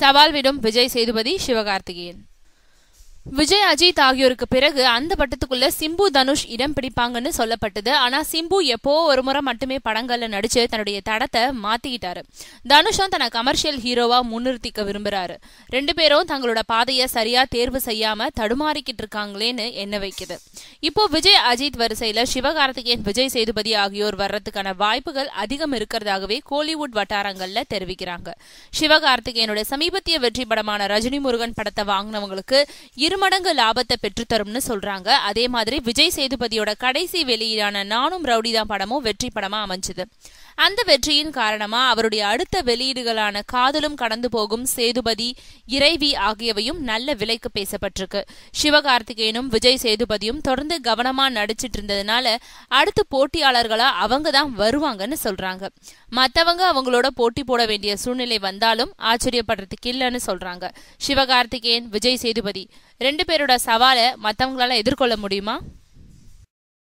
சவால் விடும் விஜய் சேதுபதி சிவகார்த்திகேயன் விஜய் அஜித் ஆகியோருக்கு பிறகு அந்த பட்டத்துக்குள்ள சிம்பு தனுஷ் இடம் பிடிப்பாங்கன்னு சொல்லப்பட்டது ஆனா சிம்பு எப்போ ஒரு முறை மட்டுமே படங்கள்ல நடிச்சு தன்னுடைய தடத்தை மாத்திக்கிட்டாரு தனுஷ் தான் தன்னை கமர்ஷியல் ஹீரோவா முன்னிறுத்திக்க விரும்புறாரு ரெண்டு பேரும் தங்களோட பாதையை சரியா தேர்வு செய்யாம தடுமாறிக்கிட்டு இருக்காங்களேன்னு என்ன வைக்குது இப்போ விஜய் அஜித் வரிசையில சிவகார்த்திகேயன் விஜய் சேதுபதி ஆகியோர் வர்றதுக்கான வாய்ப்புகள் அதிகம் இருக்கிறதாகவே கோலிவுட் வட்டாரங்கள்ல தெரிவிக்கிறாங்க சிவகார்த்திகேயனுடைய சமீபத்திய வெற்றி படமான ரஜினி முருகன் படத்தை வாங்கினவங்களுக்கு இரு இருமடங்கு லாபத்தை பெற்றுத்தரும்னு சொல்றாங்க அதே மாதிரி விஜய் சேதுபதியோட கடைசி வெளியீடான நானும் ரவுடிதான் படமும் வெற்றி படமா அமைஞ்சது அந்த வெற்றியின் காரணமா அவருடைய அடுத்த வெளியீடுகளான காதலும் கடந்து போகும் சேதுபதி இறைவி ஆகியவையும் நல்ல விலைக்கு பேசப்பட்டிருக்கு சிவகார்த்திகேயனும் விஜய் சேதுபதியும் தொடர்ந்து கவனமா நடிச்சிட்டு இருந்ததுனால அடுத்து போட்டியாளர்களா அவங்க தான் வருவாங்கன்னு சொல்றாங்க மத்தவங்க அவங்களோட போட்டி போட வேண்டிய சூழ்நிலை வந்தாலும் ஆச்சரியப்படுறதுக்கு இல்லைன்னு சொல்றாங்க சிவகார்த்திகேயன் விஜய் சேதுபதி ரெண்டு பேரோட சவாலை மற்றவங்களால எதிர்கொள்ள முடியுமா